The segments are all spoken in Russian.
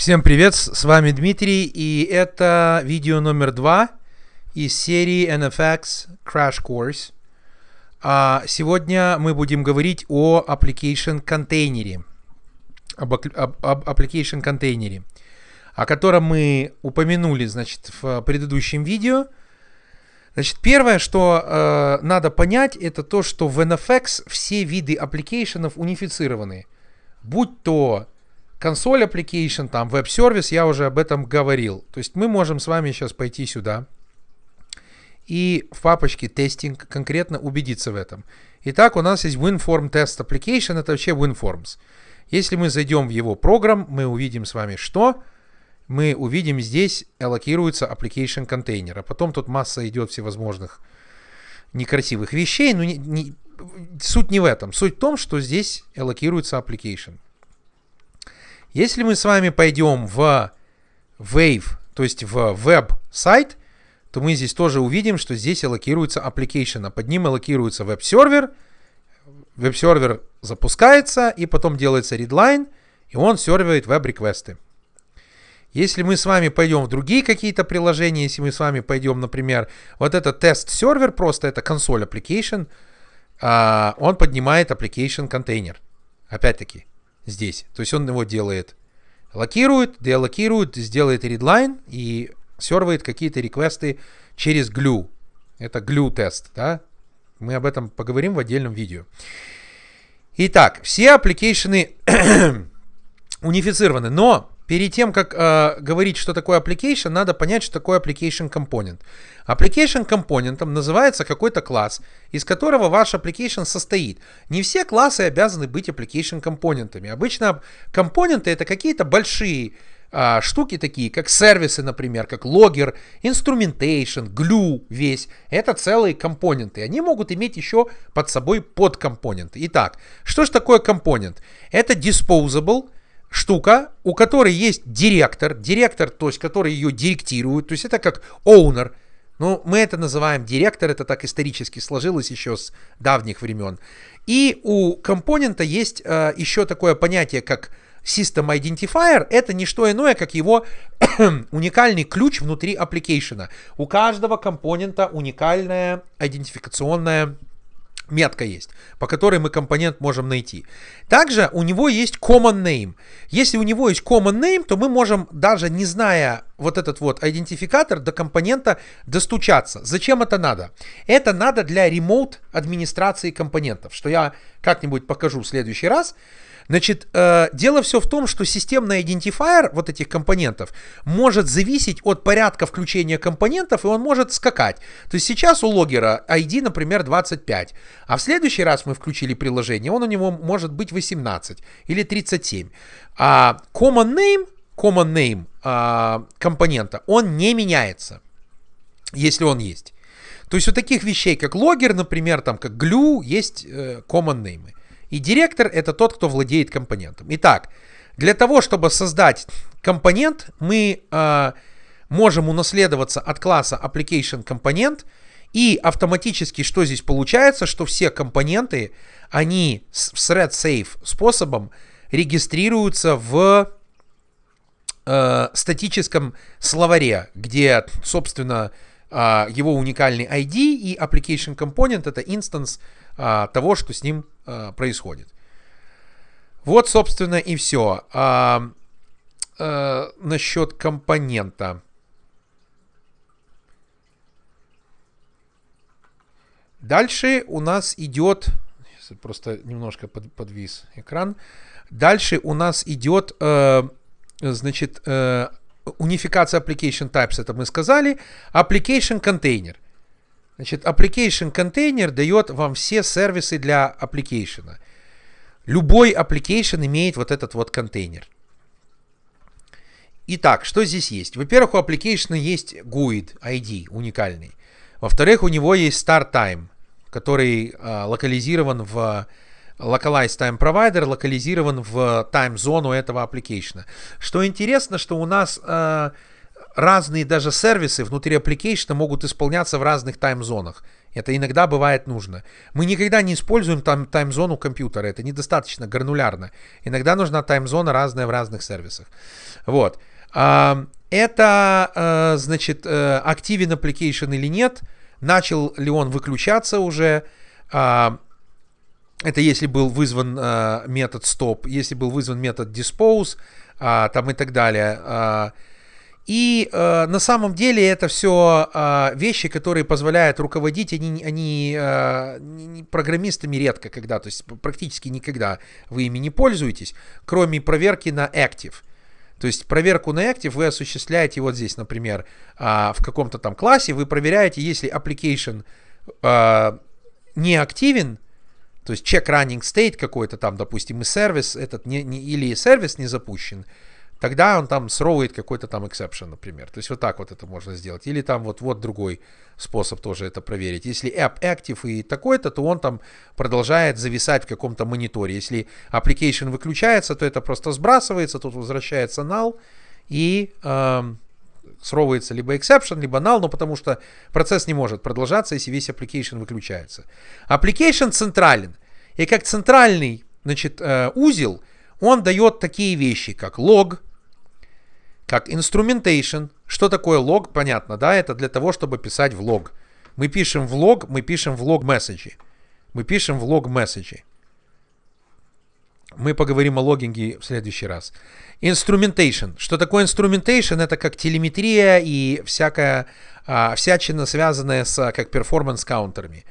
Всем привет, с вами Дмитрий, и это видео номер два из серии NFX Crash Course. А сегодня мы будем говорить о application контейнере, об, об, об application контейнере, о котором мы упомянули, значит, в предыдущем видео. Значит, первое, что э, надо понять, это то, что в NFX все виды аппликейшенов унифицированы. Будь то консоль application, там веб-сервис, я уже об этом говорил. То есть мы можем с вами сейчас пойти сюда и в папочке тестинг конкретно убедиться в этом. Итак, у нас есть WinForm Test Application, это вообще WinForms. Если мы зайдем в его программ, мы увидим с вами что? Мы увидим здесь аллокируется application контейнер, а потом тут масса идет всевозможных некрасивых вещей, но не, не, суть не в этом. Суть в том, что здесь аллокируется application. Если мы с вами пойдем в Wave, то есть в веб-сайт, то мы здесь тоже увидим, что здесь аллокируется application, а под ним аллокируется веб-сервер. Веб-сервер запускается, и потом делается readline, и он сервит веб-реквесты. Если мы с вами пойдем в другие какие-то приложения, если мы с вами пойдем, например, вот этот тест-сервер, просто это консоль application, а, он поднимает application контейнер. Опять-таки, здесь. То есть он его делает, локирует, делокирует, сделает редлайн и сервает какие-то реквесты через glue. Это glue тест, да? Мы об этом поговорим в отдельном видео. Итак, все аппликейшены унифицированы, но перед тем, как э, говорить, что такое application, надо понять, что такое application component. Application component называется какой-то класс, из которого ваш application состоит. Не все классы обязаны быть application компонентами. Обычно компоненты это какие-то большие э, штуки такие, как сервисы, например, как логер, instrumentation, glue, весь. Это целые компоненты. Они могут иметь еще под собой подкомпоненты. Итак, что же такое компонент? Это disposable штука, у которой есть директор, директор, то есть который ее директирует, то есть это как owner, но мы это называем директор, это так исторически сложилось еще с давних времен. И у компонента есть э, еще такое понятие, как System Identifier — это не что иное, как его уникальный ключ внутри application. У каждого компонента уникальная идентификационная метка есть, по которой мы компонент можем найти. Также у него есть common name. Если у него есть common name, то мы можем, даже не зная вот этот вот идентификатор, до компонента достучаться. Зачем это надо? Это надо для ремоут администрации компонентов, что я как-нибудь покажу в следующий раз. Значит, э, дело все в том, что системный идентифайер вот этих компонентов может зависеть от порядка включения компонентов, и он может скакать. То есть сейчас у логера ID, например, 25, а в следующий раз мы включили приложение, он у него может быть 18 или 37. А common name, common name э, компонента, он не меняется, если он есть. То есть у таких вещей, как логер, например, там как glue, есть э, common name. И директор это тот, кто владеет компонентом. Итак, для того, чтобы создать компонент, мы э, можем унаследоваться от класса application компонент. И автоматически что здесь получается, что все компоненты, они с thread safe способом регистрируются в э, статическом словаре, где, собственно, э, его уникальный ID и application component это инстанс э, того, что с ним Э, происходит. Вот, собственно, и все. А, а, э, насчет компонента. Дальше у нас идет... Просто немножко под, подвис экран. Дальше у нас идет, э, значит, э, унификация application types, это мы сказали. Application container – Значит, application container дает вам все сервисы для application. Любой application имеет вот этот вот контейнер. Итак, что здесь есть? Во-первых, у application есть GUID, ID уникальный. Во-вторых, у него есть start time, который э, локализирован в Localized Time Provider локализирован в тайм-зону этого application. Что интересно, что у нас э, разные даже сервисы внутри application могут исполняться в разных тайм-зонах Это иногда бывает нужно. Мы никогда не используем там тайм-зону компьютера. Это недостаточно гранулярно. Иногда нужна тайм-зона разная в разных сервисах. Вот. А, это, э, значит, э, активен application или нет. Начал ли он выключаться уже. А, это если был вызван э, метод stop, если был вызван метод dispose, а, там и так далее и э, на самом деле это все э, вещи, которые позволяют руководить, они, они э, не, программистами редко когда, то есть практически никогда вы ими не пользуетесь, кроме проверки на Active. То есть проверку на Active вы осуществляете вот здесь, например, э, в каком-то там классе, вы проверяете, если application э, не активен, то есть check running state какой-то там, допустим, и сервис этот не, не, или сервис не запущен, Тогда он там сроует какой-то там exception, например. То есть вот так вот это можно сделать. Или там вот, вот другой способ тоже это проверить. Если app active и такой-то, то он там продолжает зависать в каком-то мониторе. Если application выключается, то это просто сбрасывается, тут возвращается null и э, сровывается либо exception, либо null, но потому что процесс не может продолжаться, если весь application выключается. Application централен. И как центральный значит, э, узел, он дает такие вещи, как лог, как instrumentation. Что такое лог? Понятно, да? Это для того, чтобы писать влог. Мы пишем влог, мы пишем влог месседжи. Мы пишем влог месседжи. Мы поговорим о логинге в следующий раз. Instrumentation. Что такое instrumentation? Это как телеметрия и всякая а, всячина, связанная с как перформанс-каунтерами.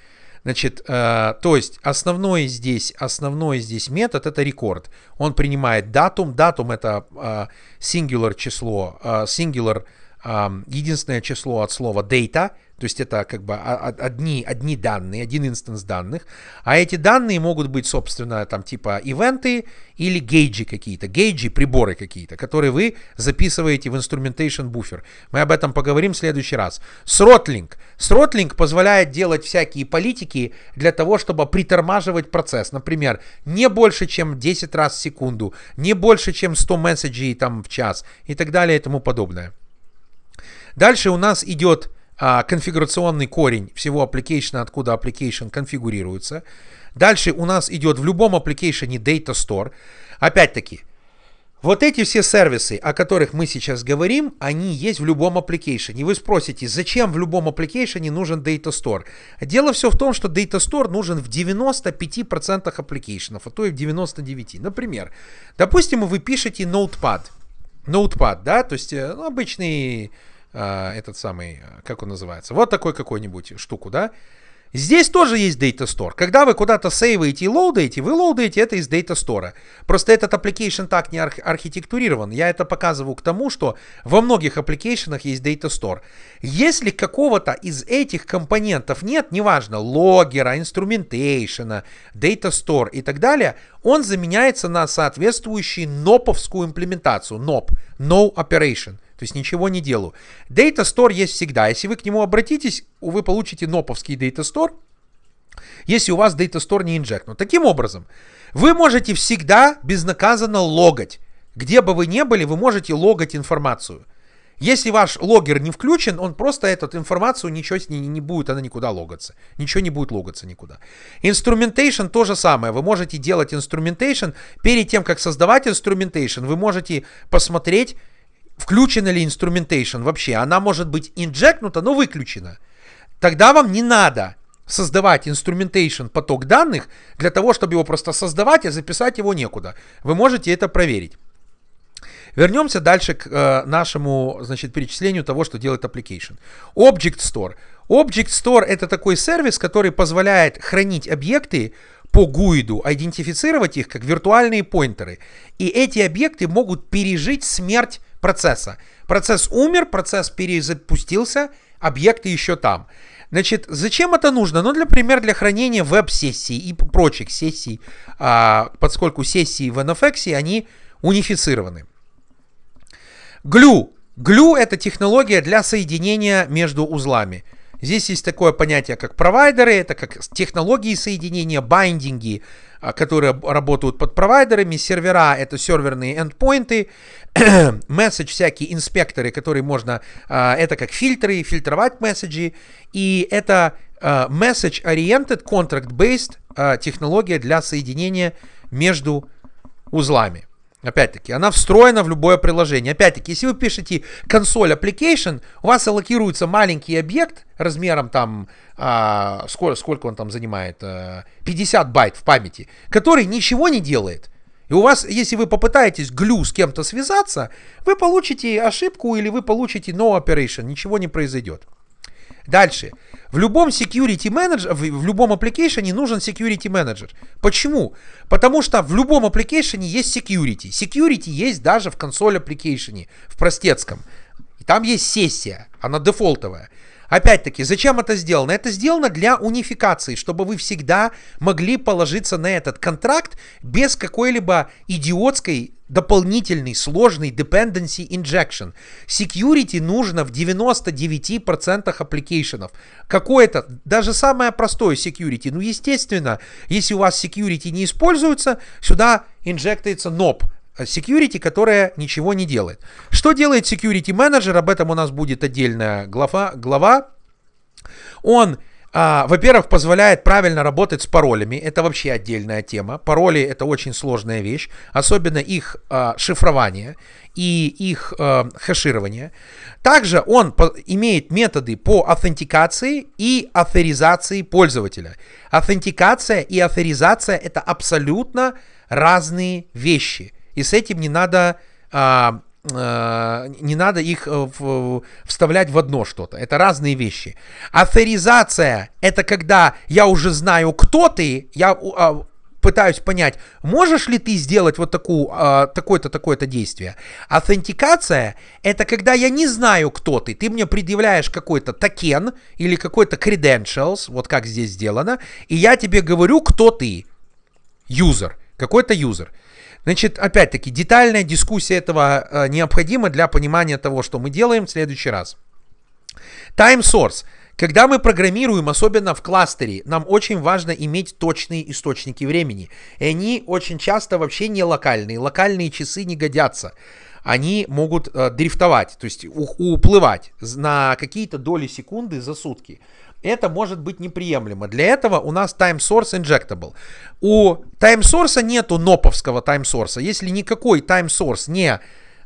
Значит, э, то есть основной здесь, основной здесь метод это рекорд. Он принимает датум. Датум это э, singular число, э, singular э, единственное число от слова data, то есть это как бы одни, одни данные, один инстанс данных. А эти данные могут быть, собственно, там типа ивенты или гейджи какие-то. Гейджи, приборы какие-то, которые вы записываете в instrumentation буфер. Мы об этом поговорим в следующий раз. Сротлинг. Сротлинг позволяет делать всякие политики для того, чтобы притормаживать процесс. Например, не больше, чем 10 раз в секунду, не больше, чем 100 месседжей там в час и так далее и тому подобное. Дальше у нас идет а, конфигурационный корень всего application, откуда application конфигурируется. Дальше у нас идет в любом application data store. Опять-таки, вот эти все сервисы, о которых мы сейчас говорим, они есть в любом application. И вы спросите, зачем в любом application нужен Data Store? Дело все в том, что Data Store нужен в 95% application, а то и в 99%. Например, допустим, вы пишете Notepad. Notepad, да, то есть э, ну, обычный а, этот самый, а, как он называется, вот такой какой-нибудь штуку, да. Здесь тоже есть Data Store. Когда вы куда-то сейваете и лоудаете, вы лоудаете это из Data Store. Просто этот application так не арх- архитектурирован. Я это показываю к тому, что во многих application есть Data Store. Если какого-то из этих компонентов нет, неважно, логера, инструментейшена, Data Store и так далее, он заменяется на соответствующий ноповскую имплементацию, NOP, No Operation – то есть ничего не делаю. Data Store есть всегда. Если вы к нему обратитесь, вы получите ноповский Data Store, если у вас Data Store не инжектнут. Таким образом, вы можете всегда безнаказанно логать. Где бы вы ни были, вы можете логать информацию. Если ваш логер не включен, он просто эту информацию ничего с ней не будет, она никуда логаться. Ничего не будет логаться никуда. Инструментейшн то же самое. Вы можете делать инструментейшн. Перед тем, как создавать инструментейшн, вы можете посмотреть, включена ли инструментейшн вообще. Она может быть инжекнута, но выключена. Тогда вам не надо создавать инструментейшн поток данных для того, чтобы его просто создавать, а записать его некуда. Вы можете это проверить. Вернемся дальше к э, нашему значит, перечислению того, что делает application. Object Store. Object Store это такой сервис, который позволяет хранить объекты по гуиду, идентифицировать их как виртуальные поинтеры. И эти объекты могут пережить смерть процесса. Процесс умер, процесс перезапустился, объекты еще там. Значит, зачем это нужно? Ну, например, для хранения веб-сессий и прочих сессий, а, поскольку сессии в NFX, они унифицированы. Глю. Глю – это технология для соединения между узлами. Здесь есть такое понятие, как провайдеры, это как технологии соединения, бандинги, а, которые работают под провайдерами, сервера — это серверные эндпоинты, месседж всякие инспекторы, которые можно... А, это как фильтры, фильтровать месседжи, и это а, message-oriented, contract-based технология для соединения между узлами. Опять-таки, она встроена в любое приложение. Опять-таки, если вы пишете консоль application, у вас аллокируется маленький объект размером там, а, сколько, сколько он там занимает, а, э, 50 байт в памяти, который ничего не делает. И у вас, если вы попытаетесь глю с кем-то связаться, вы получите ошибку или вы получите no operation, ничего не произойдет. Дальше. В любом security manager, в, в любом application нужен security manager. Почему? Потому что в любом application есть security. Security есть даже в консоль application, в простецком. И там есть сессия, она дефолтовая. Опять-таки, зачем это сделано? Это сделано для унификации, чтобы вы всегда могли положиться на этот контракт без какой-либо идиотской дополнительной сложной dependency injection. Security нужно в 99% application. Какое-то, даже самое простое security. Ну, естественно, если у вас security не используется, сюда инжектается NOP Э, security, которая ничего не делает. Что делает security менеджер? Об этом у нас будет отдельная глава. глава. Он а, во-первых, позволяет правильно работать с паролями. Это вообще отдельная тема. Пароли это очень сложная вещь, особенно их а, шифрование и их а, хэширование. Также он имеет методы по аутентикации и авторизации пользователя. Аутентикация и авторизация это абсолютно разные вещи. И с этим не надо а, а не надо их э, вставлять в одно что-то. Это разные вещи. Аферизация – это когда я уже знаю, кто ты, я а, пытаюсь понять, можешь ли ты сделать вот такую, а, такое-то, такое-то действие. Аутентикация – это когда я не знаю, кто ты. Ты мне предъявляешь какой-то токен или какой-то credentials, вот как здесь сделано, и я тебе говорю, кто ты, юзер, какой-то юзер. Значит, опять-таки, детальная дискуссия этого э, необходима для понимания того, что мы делаем в следующий раз. Time source. Когда мы программируем, особенно в кластере, нам очень важно иметь точные источники времени. И они очень часто вообще не локальные. Локальные часы не годятся. Они могут э, дрифтовать, то есть у, уплывать на какие-то доли секунды за сутки это может быть неприемлемо. Для этого у нас Time Source Injectable. У Time Source нету ноповского Time Source. Если никакой Time Source не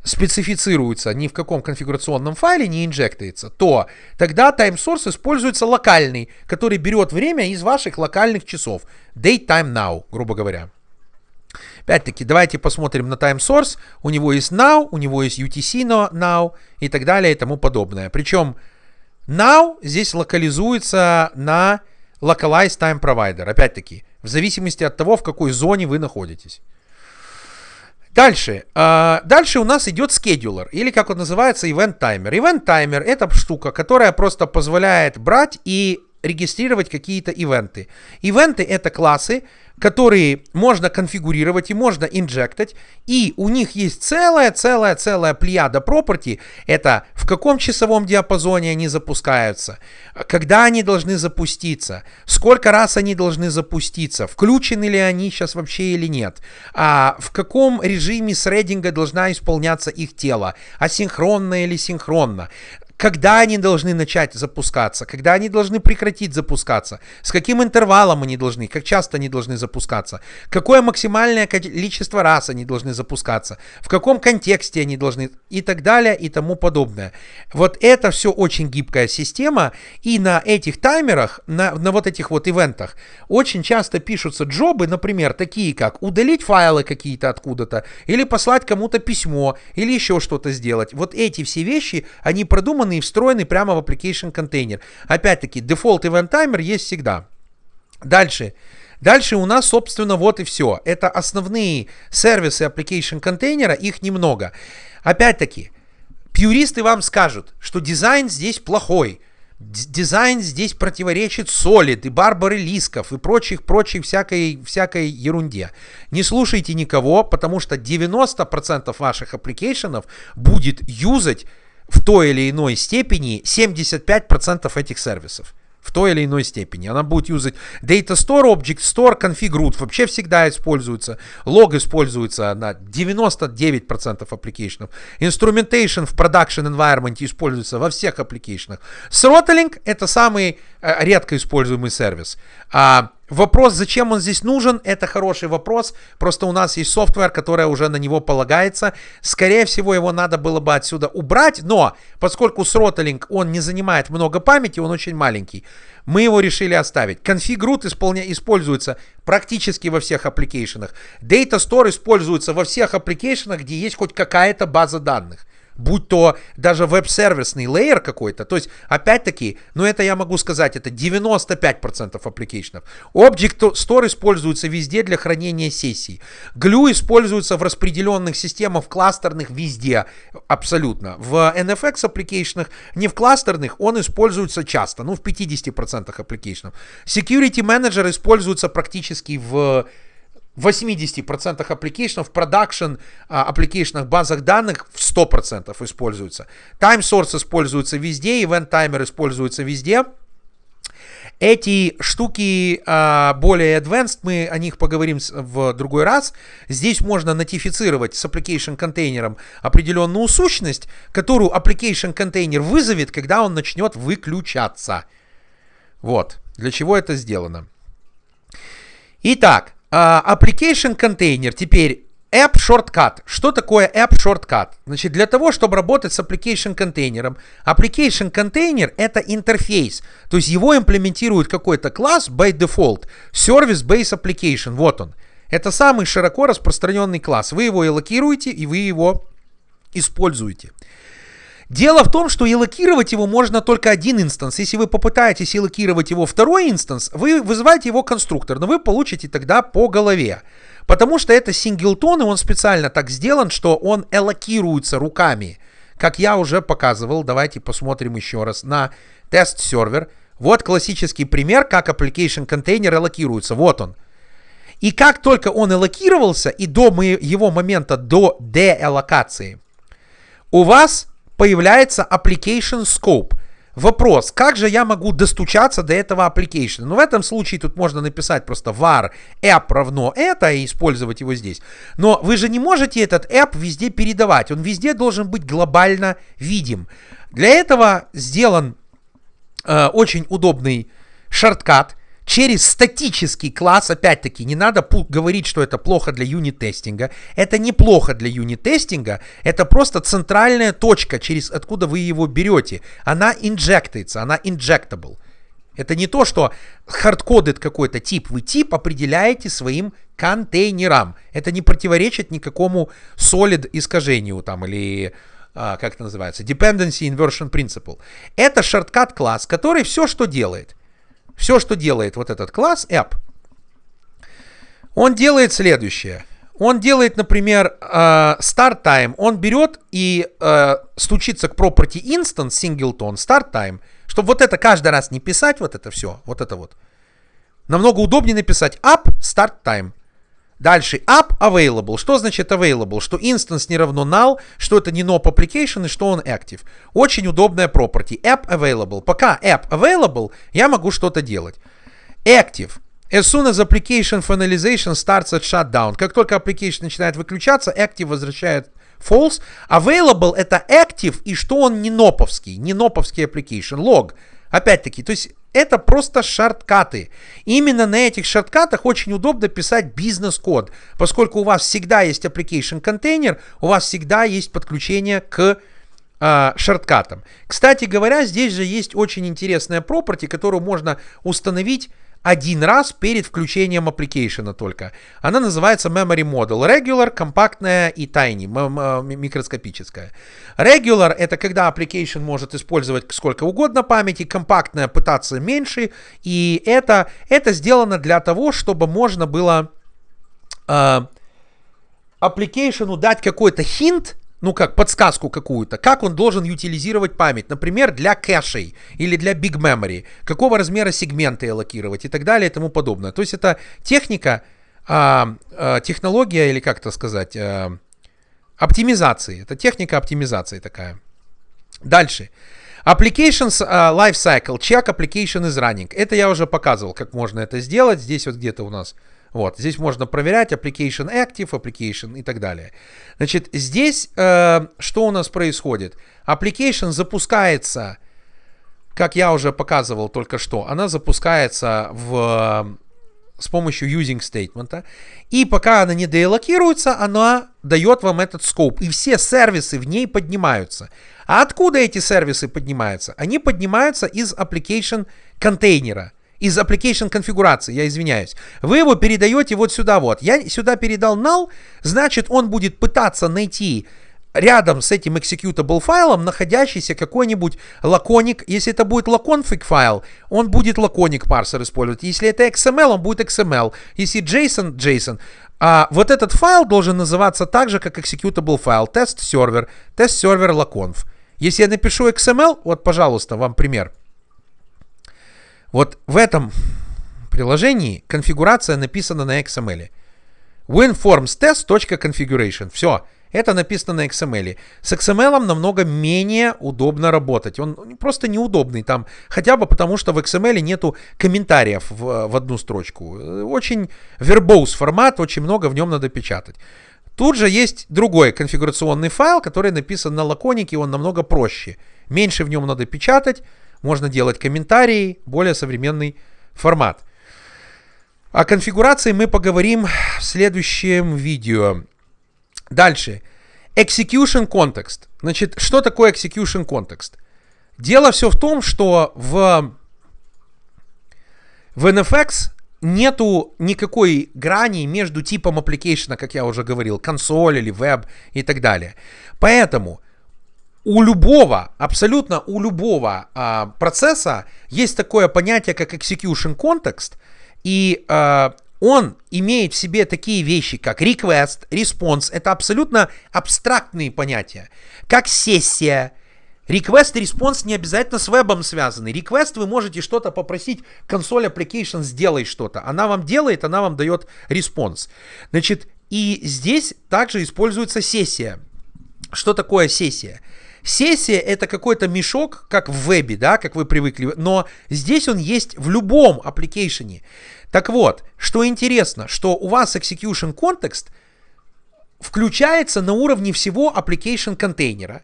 специфицируется ни в каком конфигурационном файле, не инжектается, то тогда Time Source используется локальный, который берет время из ваших локальных часов. Date Time Now, грубо говоря. Опять-таки, давайте посмотрим на Time Source. У него есть Now, у него есть UTC Now и так далее и тому подобное. Причем Now здесь локализуется на localized time provider. Опять-таки, в зависимости от того, в какой зоне вы находитесь. Дальше. А, дальше у нас идет scheduler или как он называется, event timer. Event timer это штука, которая просто позволяет брать и регистрировать какие-то ивенты. Ивенты это классы, которые можно конфигурировать и можно инжектать, и у них есть целая-целая-целая плеяда property, это в каком часовом диапазоне они запускаются, когда они должны запуститься, сколько раз они должны запуститься, включены ли они сейчас вообще или нет, а в каком режиме срединга должна исполняться их тело, асинхронно или синхронно когда они должны начать запускаться, когда они должны прекратить запускаться, с каким интервалом они должны, как часто они должны запускаться, какое максимальное количество раз они должны запускаться, в каком контексте они должны и так далее и тому подобное. Вот это все очень гибкая система, и на этих таймерах, на, на вот этих вот ивентах очень часто пишутся джобы, например, такие как удалить файлы какие-то откуда-то, или послать кому-то письмо, или еще что-то сделать. Вот эти все вещи, они продуманы и встроенный прямо в application контейнер. Опять-таки, дефолт event timer есть всегда. Дальше. Дальше у нас, собственно, вот и все. Это основные сервисы application контейнера, их немного. Опять-таки, пьюристы вам скажут, что дизайн здесь плохой, дизайн здесь противоречит Solid и Барбары Лисков и прочих, прочих всякой, всякой ерунде. Не слушайте никого, потому что 90% ваших аппликейшенов будет юзать в той или иной степени 75% этих сервисов в той или иной степени. Она будет юзать Data Store, Object Store, Config Root вообще всегда используется. Log используется на 99% application. Instrumentation в Production Environment используется во всех application. Throttling это самый э, редко используемый сервис. А Вопрос, зачем он здесь нужен, это хороший вопрос. Просто у нас есть софтвер, который уже на него полагается. Скорее всего, его надо было бы отсюда убрать, но поскольку сротлинг, он не занимает много памяти, он очень маленький, мы его решили оставить. Конфигрут root исполня... используется практически во всех аппликейшенах. Data Store используется во всех аппликейшенах, где есть хоть какая-то база данных будь то даже веб-сервисный лейер какой-то, то есть, опять-таки, ну это я могу сказать, это 95% аппликейшнов. Object Store используется везде для хранения сессий. Glue используется в распределенных системах, в кластерных везде, абсолютно. В NFX аппликейшнах, не в кластерных, он используется часто, ну в 50% аппликейшнов. Security Manager используется практически в в 80% application, в production а, application базах данных в 100% используется. Time source используется везде, event timer используется везде. Эти штуки а, более advanced, мы о них поговорим в другой раз. Здесь можно нотифицировать с application контейнером определенную сущность, которую application контейнер вызовет, когда он начнет выключаться. Вот, для чего это сделано. Итак, а, application container Теперь App Shortcut. Что такое App Shortcut? Значит, для того, чтобы работать с Application контейнером, Application container это интерфейс. То есть его имплементирует какой-то класс by default. Service Base Application. Вот он. Это самый широко распространенный класс. Вы его и локируете, и вы его используете. Дело в том, что элокировать его можно только один инстанс. Если вы попытаетесь элокировать его второй инстанс, вы вызываете его конструктор, но вы получите тогда по голове. Потому что это синглтон, и он специально так сделан, что он элокируется руками. Как я уже показывал, давайте посмотрим еще раз на тест-сервер. Вот классический пример, как application контейнер элокируется. Вот он. И как только он элокировался, и до его момента, до деэлокации, у вас появляется application scope. Вопрос, как же я могу достучаться до этого application? Ну, в этом случае тут можно написать просто var app равно это и использовать его здесь. Но вы же не можете этот app везде передавать. Он везде должен быть глобально видим. Для этого сделан э, очень удобный шорткат – через статический класс, опять-таки, не надо говорить, что это плохо для юнит-тестинга. Это неплохо для юнит-тестинга, это просто центральная точка, через откуда вы его берете. Она инжектается, она injectable. Это не то, что хардкодит какой-то тип. Вы тип определяете своим контейнерам. Это не противоречит никакому solid искажению там или а, как это называется, dependency inversion principle. Это шорткат класс, который все, что делает – все, что делает вот этот класс app, он делает следующее. Он делает, например, э, start time. Он берет и э, стучится к property instance singleton start time, чтобы вот это каждый раз не писать, вот это все, вот это вот. Намного удобнее написать up start time. Дальше up available. Что значит available? Что instance не равно null, что это не nop application и что он active. Очень удобная property. App available. Пока app available, я могу что-то делать. Active. As soon as application finalization starts at shutdown. Как только application начинает выключаться, active возвращает false. Available это active и что он не ноповский. Не ноповский application. Log. Опять-таки, то есть это просто шорткаты. Именно на этих шорткатах очень удобно писать бизнес-код, поскольку у вас всегда есть application контейнер, у вас всегда есть подключение к э, шорткатам. Кстати говоря, здесь же есть очень интересная property, которую можно установить один раз перед включением application только. Она называется Memory Model. Regular, компактная и tiny, а, микроскопическая. Regular — это когда application может использовать сколько угодно памяти, компактная пытаться меньше, и это, это сделано для того, чтобы можно было э, application дать какой-то хинт, ну как, подсказку какую-то, как он должен утилизировать память, например, для кэшей или для big memory, какого размера сегменты аллокировать и так далее и тому подобное. То есть это техника, а, а, технология или как то сказать, а, оптимизации. Это техника оптимизации такая. Дальше. Applications uh, Lifecycle. Check Application is running. Это я уже показывал, как можно это сделать. Здесь вот где-то у нас... Uh, вот, здесь можно проверять application active, application и так далее. Значит, здесь э, что у нас происходит? Application запускается, как я уже показывал только что, она запускается в, с помощью using statement. И пока она не деалокируется, она дает вам этот scope И все сервисы в ней поднимаются. А откуда эти сервисы поднимаются? Они поднимаются из application контейнера из application конфигурации, я извиняюсь. Вы его передаете вот сюда вот. Я сюда передал null, значит он будет пытаться найти рядом с этим executable файлом находящийся какой-нибудь лаконик. Если это будет лаконфиг файл, он будет лаконик парсер использовать. Если это XML, он будет XML. Если JSON, JSON. А вот этот файл должен называться так же, как executable файл. test server, test server лаконф, Если я напишу XML, вот, пожалуйста, вам пример – вот в этом приложении конфигурация написана на XML. WinFormsTest.configuration. Все. Это написано на XML. С XML намного менее удобно работать. Он просто неудобный там. Хотя бы потому, что в XML нету комментариев в, в одну строчку. Очень verbose формат, очень много в нем надо печатать. Тут же есть другой конфигурационный файл, который написан на лаконике, он намного проще. Меньше в нем надо печатать, можно делать комментарии, более современный формат. О конфигурации мы поговорим в следующем видео. Дальше. Execution context. Значит, что такое execution context? Дело все в том, что в, в NFX нету никакой грани между типом application, как я уже говорил, консоль или веб и так далее. Поэтому у любого, абсолютно у любого а, процесса есть такое понятие, как execution context, и а, он имеет в себе такие вещи, как request, response. Это абсолютно абстрактные понятия. Как сессия. Request и response не обязательно с вебом связаны. Request вы можете что-то попросить, консоль application сделай что-то. Она вам делает, она вам дает response Значит, и здесь также используется сессия. Что такое сессия? Сессия это какой-то мешок, как в вебе, да, как вы привыкли, но здесь он есть в любом аппликейшене. Так вот, что интересно, что у вас execution context включается на уровне всего application контейнера,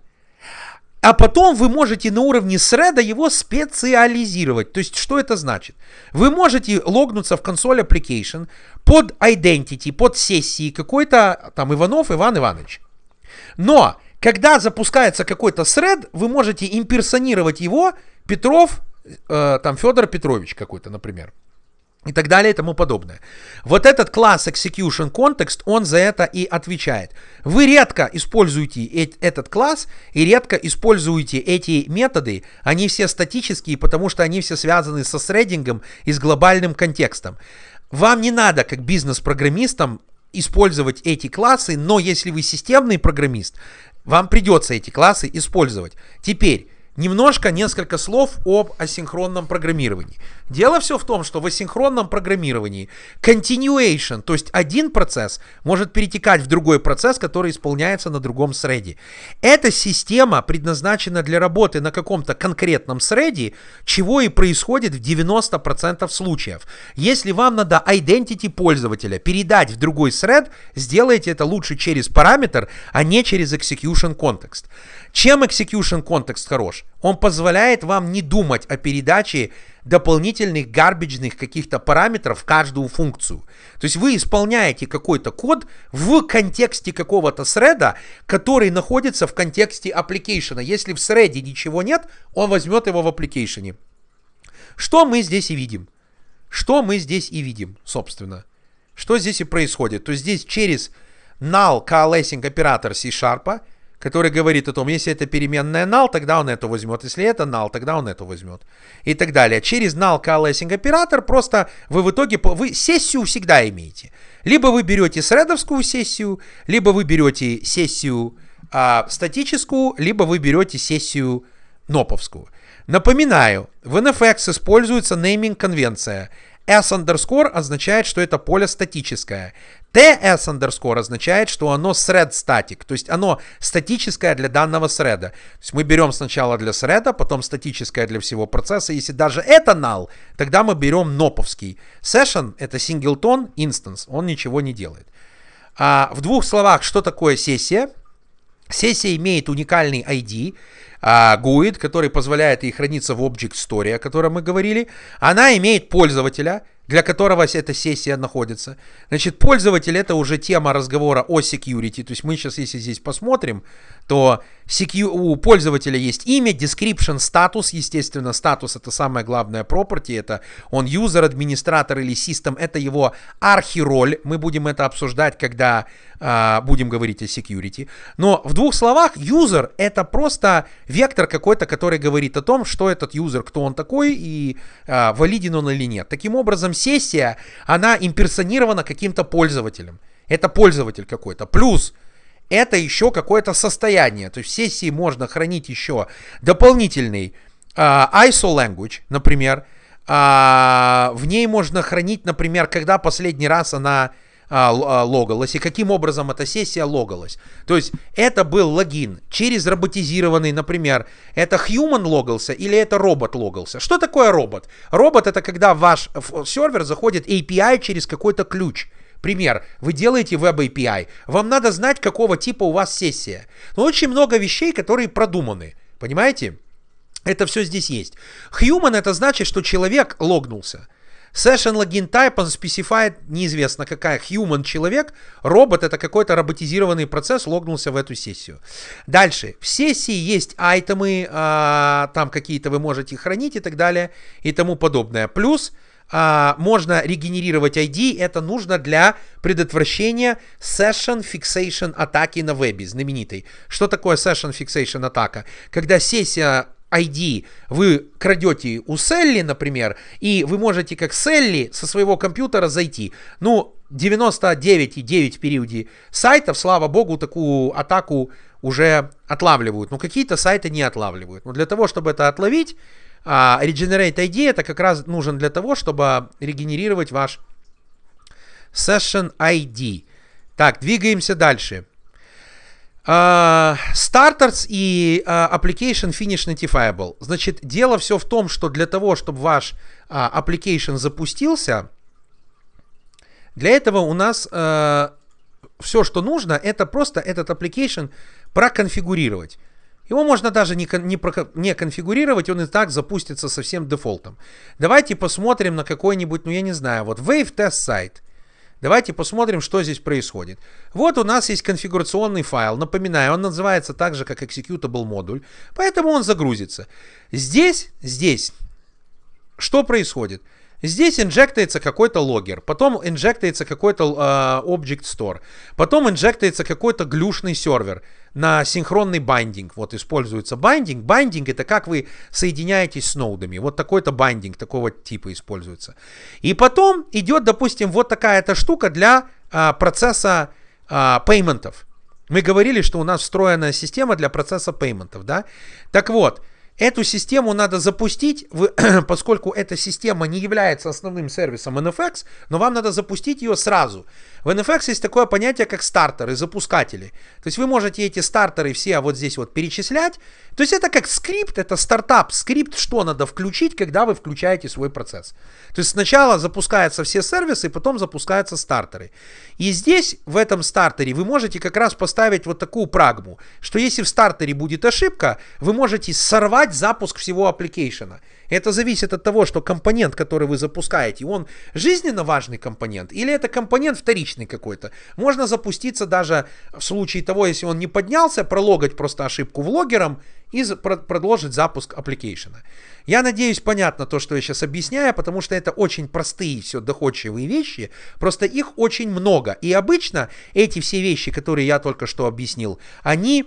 а потом вы можете на уровне среда его специализировать. То есть, что это значит? Вы можете логнуться в консоль application под identity, под сессии какой-то там Иванов Иван Иванович. Но когда запускается какой-то сред, вы можете имперсонировать его, Петров, э, там Федор Петрович какой-то, например. И так далее и тому подобное. Вот этот класс Execution Context, он за это и отвечает. Вы редко используете э, этот класс и редко используете эти методы. Они все статические, потому что они все связаны со средингом и с глобальным контекстом. Вам не надо, как бизнес-программистам, использовать эти классы, но если вы системный программист, вам придется эти классы использовать. Теперь, Немножко, несколько слов об асинхронном программировании. Дело все в том, что в асинхронном программировании continuation, то есть один процесс, может перетекать в другой процесс, который исполняется на другом среде. Эта система предназначена для работы на каком-то конкретном среде, чего и происходит в 90% случаев. Если вам надо identity пользователя передать в другой сред, сделайте это лучше через параметр, а не через execution context. Чем Execution Context хорош? Он позволяет вам не думать о передаче дополнительных гарбиджных каких-то параметров в каждую функцию. То есть вы исполняете какой-то код в контексте какого-то среда, который находится в контексте application. Если в среде ничего нет, он возьмет его в application. Что мы здесь и видим? Что мы здесь и видим, собственно? Что здесь и происходит? То есть здесь через null coalescing оператор C-Sharp который говорит о том, если это переменная null, тогда он эту возьмет, если это null, тогда он эту возьмет и так далее. Через null coalescing оператор просто вы в итоге, вы сессию всегда имеете. Либо вы берете средовскую сессию, либо вы берете сессию а, статическую, либо вы берете сессию ноповскую. Напоминаю, в NFX используется нейминг-конвенция – S underscore означает, что это поле статическое. TS underscore означает, что оно thread static, то есть оно статическое для данного среда. То есть мы берем сначала для среда, потом статическое для всего процесса. Если даже это null, тогда мы берем ноповский. Session это singleton instance, он ничего не делает. А в двух словах, что такое сессия? Сессия имеет уникальный ID а, GUID, который позволяет ей храниться в Object Store, о котором мы говорили, она имеет пользователя, для которого эта сессия находится. Значит, пользователь это уже тема разговора о security. То есть мы сейчас, если здесь посмотрим, то secu- у пользователя есть имя, description, статус. Естественно, статус это самое главное property. Это он user, администратор или system. Это его архироль. Мы будем это обсуждать, когда э, будем говорить о security. Но в двух словах, user это просто вектор какой-то, который говорит о том, что этот user, кто он такой и э, валиден он или нет. Таким образом, сессия, она имперсонирована каким-то пользователем. Это пользователь какой-то. Плюс это еще какое-то состояние. То есть в сессии можно хранить еще дополнительный э, а, ISO language, например. Э, в ней можно хранить, например, когда последний раз она а, а и каким образом эта сессия логалась. То есть это был логин через роботизированный, например, это human логался или это робот логался. Что такое робот? Робот это когда ваш сервер заходит API через какой-то ключ. Пример. Вы делаете веб API. Вам надо знать, какого типа у вас сессия. Но очень много вещей, которые продуманы. Понимаете? Это все здесь есть. Human это значит, что человек логнулся. Session login type он specified неизвестно какая, human человек, робот это какой-то роботизированный процесс, логнулся в эту сессию. Дальше, в сессии есть айтемы, а, там какие-то вы можете хранить и так далее и тому подобное. Плюс а, можно регенерировать ID, это нужно для предотвращения session fixation атаки на вебе, знаменитой. Что такое session fixation атака? Когда сессия ID вы крадете у Селли, например, и вы можете как Селли со своего компьютера зайти. Ну, 99,9 периоде сайтов, слава богу, такую атаку уже отлавливают. Но какие-то сайты не отлавливают. Но для того, чтобы это отловить, а, Regenerate ID это как раз нужен для того, чтобы регенерировать ваш Session ID. Так, двигаемся дальше. Uh, starters и uh, application finish notifiable. Значит, дело все в том, что для того, чтобы ваш uh, application запустился, для этого у нас uh, все, что нужно, это просто этот application проконфигурировать. Его можно даже не, не, не конфигурировать, он и так запустится совсем дефолтом. Давайте посмотрим на какой-нибудь, ну я не знаю, вот Wave Test Site. Давайте посмотрим, что здесь происходит. Вот у нас есть конфигурационный файл. Напоминаю, он называется так же, как executable модуль. Поэтому он загрузится. Здесь, здесь, что происходит? Здесь инжектается какой-то логер, потом инжектается какой-то э, object store, потом инжектается какой-то глюшный сервер на синхронный бандинг. Вот используется бандинг. Бандинг это как вы соединяетесь с ноудами. Вот такой-то бандинг такого типа используется. И потом идет, допустим, вот такая-то штука для э, процесса э, Мы говорили, что у нас встроенная система для процесса пейментов, да? Так вот, Эту систему надо запустить, поскольку эта система не является основным сервисом NFX, но вам надо запустить ее сразу. В NFX есть такое понятие, как стартеры, запускатели. То есть вы можете эти стартеры все вот здесь вот перечислять. То есть это как скрипт, это стартап, скрипт, что надо включить, когда вы включаете свой процесс. То есть сначала запускаются все сервисы, потом запускаются стартеры. И здесь, в этом стартере, вы можете как раз поставить вот такую прагму, что если в стартере будет ошибка, вы можете сорвать прервать запуск всего аппликейшена. Это зависит от того, что компонент, который вы запускаете, он жизненно важный компонент или это компонент вторичный какой-то. Можно запуститься даже в случае того, если он не поднялся, прологать просто ошибку в логером и продолжить запуск аппликейшена. Я надеюсь, понятно то, что я сейчас объясняю, потому что это очень простые все доходчивые вещи, просто их очень много. И обычно эти все вещи, которые я только что объяснил, они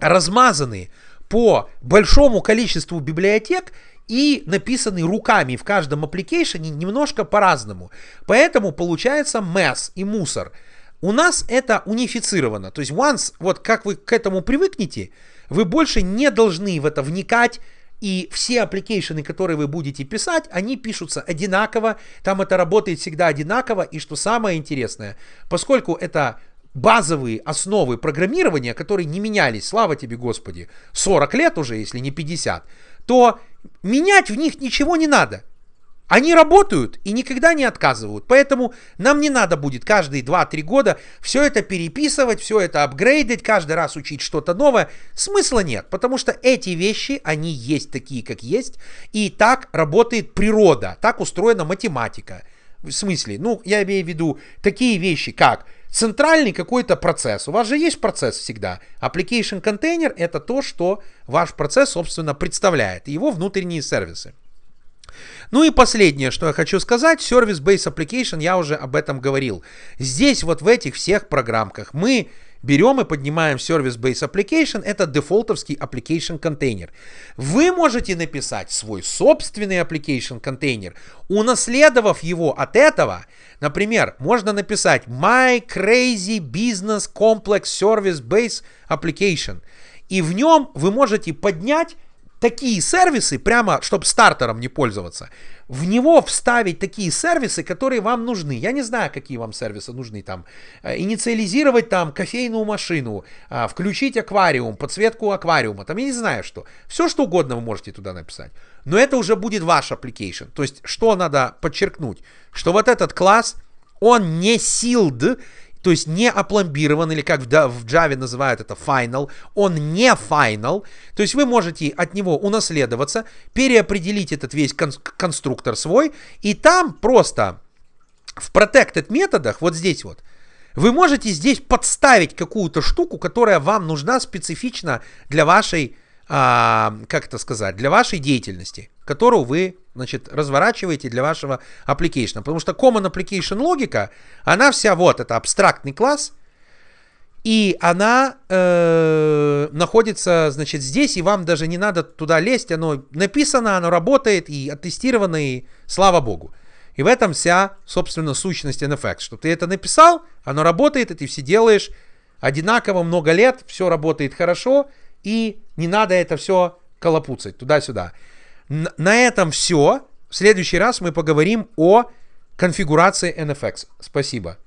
размазанные по большому количеству библиотек и написанный руками в каждом аппликейшене немножко по-разному. Поэтому получается mess и мусор. У нас это унифицировано. То есть once, вот как вы к этому привыкнете, вы больше не должны в это вникать, и все аппликейшены, которые вы будете писать, они пишутся одинаково, там это работает всегда одинаково, и что самое интересное, поскольку это базовые основы программирования, которые не менялись, слава тебе, Господи, 40 лет уже, если не 50, то менять в них ничего не надо. Они работают и никогда не отказывают. Поэтому нам не надо будет каждые 2-3 года все это переписывать, все это апгрейдить, каждый раз учить что-то новое. Смысла нет, потому что эти вещи, они есть такие, как есть. И так работает природа, так устроена математика. В смысле, ну, я имею в виду такие вещи, как – центральный какой-то процесс. У вас же есть процесс всегда. Application контейнер это то, что ваш процесс, собственно, представляет. Его внутренние сервисы. Ну и последнее, что я хочу сказать, Service Based Application, я уже об этом говорил. Здесь вот в этих всех программках мы Берем и поднимаем Service Base Application, это дефолтовский application контейнер. Вы можете написать свой собственный application контейнер, унаследовав его от этого. Например, можно написать My Crazy Business Complex Service Base Application. И в нем вы можете поднять такие сервисы, прямо, чтобы стартером не пользоваться, в него вставить такие сервисы, которые вам нужны. Я не знаю, какие вам сервисы нужны там. Э, инициализировать там кофейную машину, а, включить аквариум, подсветку аквариума, там я не знаю что. Все, что угодно вы можете туда написать. Но это уже будет ваш application. То есть, что надо подчеркнуть? Что вот этот класс, он не sealed, то есть не опломбирован, или как в Java называют это final, он не final, то есть вы можете от него унаследоваться, переопределить этот весь кон конструктор свой, и там просто в protected методах, вот здесь вот, вы можете здесь подставить какую-то штуку, которая вам нужна специфично для вашей а, как это сказать, для вашей деятельности, которую вы, значит, разворачиваете для вашего application. Потому что Common Application логика, она вся вот, это абстрактный класс, и она э, находится, значит, здесь, и вам даже не надо туда лезть, оно написано, оно работает, и оттестировано, и слава богу. И в этом вся, собственно, сущность NFX, что ты это написал, оно работает, и ты все делаешь одинаково много лет, все работает хорошо, и не надо это все колопуцать туда-сюда. На этом все. В следующий раз мы поговорим о конфигурации NFX. Спасибо.